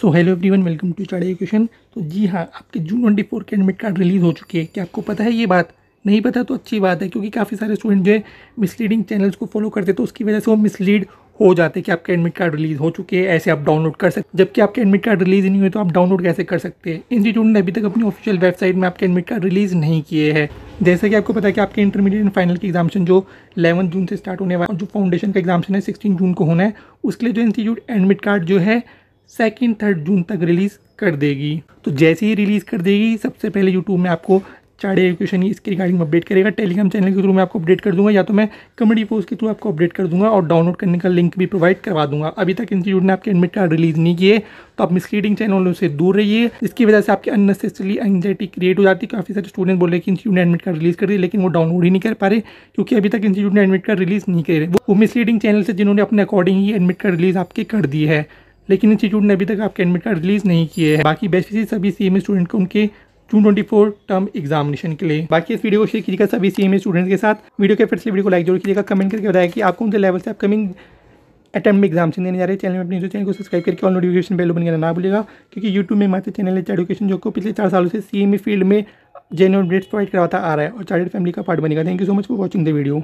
so hello everyone welcome to चाड़ी education तो जी हाँ आपके जून ट्वेंटी फोर के एडमिट कार्ड रिलीज़ हो चुके हैं क्या आपको पता है ये बात नहीं पता तो अच्छी बात है क्योंकि काफ़ी सारे स्टूडेंट जो है मिसलीडिंग चैनल्स को फॉलो करते तो उसकी वजह से वो मिसलीड हो जाते कि आपके एडमिट कार्ड रिलीज़ हो चुके हैं ऐसे आप डाउनलोड कर सकते जबकि आपके एडमिट कार्ड रिलीज़ नहीं हुए तो आप डाउनलोड कैसे कर सकते हैं इंस्टीट्यूट ने अभी तक अपनी ऑफिशियल वेबसाइट में आपके एडमिट कार्ड रिलीज़ नहीं किए हैं जैसे कि आपको पता है कि आपके इंटरमीडिएट एंड फाइनल की एग्जामेशन जो इलेवन जून से स्टार्ट होने वाला जो फाउंडेशन का एग्जामेशन है सिक्सटीन जून को होना है उसके लिए जो इंस्टीट्यूट एडमिट कार्ड जो है सेकेंड थर्ड जून तक रिलीज़ कर देगी तो जैसे ही रिलीज़ कर देगी सबसे पहले यूट्यूब में आपको चाड़े एजुकेशन इसके रिगार्डिंग अपडेट करेगा टेलीग्राम चैनल के थ्रू मैं आपको अपडेट कर दूंगा या तो मैं कमेडी पोस्ट के थ्रू आपको अपडेट कर दूंगा और डाउनलोड करने का लिंक भी प्रोवाइड करवा दूंगा अभी तक इंस्टीट्यूट ने आपके एडमिट कार्ड रिलीज नहीं किए तो आप मिसलीडिंग चैनलों से दूर रहिए इसकी वजह से आपकी अननेसेसरी एंगजाइटी क्रिएट हो जाती है काफ़ी सारे स्टूडेंट बोले कि इंस्टीट्यूट ने एडमिट कार्ड रिलीज कर दिया लेकिन वो डाउनलोड ही नहीं कर पा रहे क्योंकि अभी तक इंस्टीट्यूट ने एडमिट कार्ड रिलीज नहीं करे वो मिसलीडिंग चैनल से जिन्होंने अपने अकॉर्डिंग ही एडमिट कार्ड रिलीज आपके कर दी है लेकिन इंस्टीट्यूट ने अभी तक आपके एडमिट कार्ड रिलीज़ नहीं किए हैं बाकी बेस्ट विशेष सभी सी स्टूडेंट को उनके June twenty four term examination के लिए बाकी इस वीडियो को शेयर कीजिएगा सभी सी स्टूडेंट्स के साथ वीडियो के फिर से वीडियो को लाइक जरूर कीजिएगा कमेंट करके बताया कि आपको उनके लेवल से अपकमिंग अटैम्प एग्जाम से देने जा रहे हैं चैनल में अपने चैनल को सब्सक्राइब करके और नोटिफिकेशन बेल बन करना ना भूलेगा क्योंकि यूट्यूब में मात्र चैनल है एजुकेशन जो को पिछले चार सालों से सी फील्ड में जेन्यून अपडेट्स प्रोवाइड करवाता आ रहा है और चार्टेड फैमिली का पार्ट बनेगा thank you so much for watching the video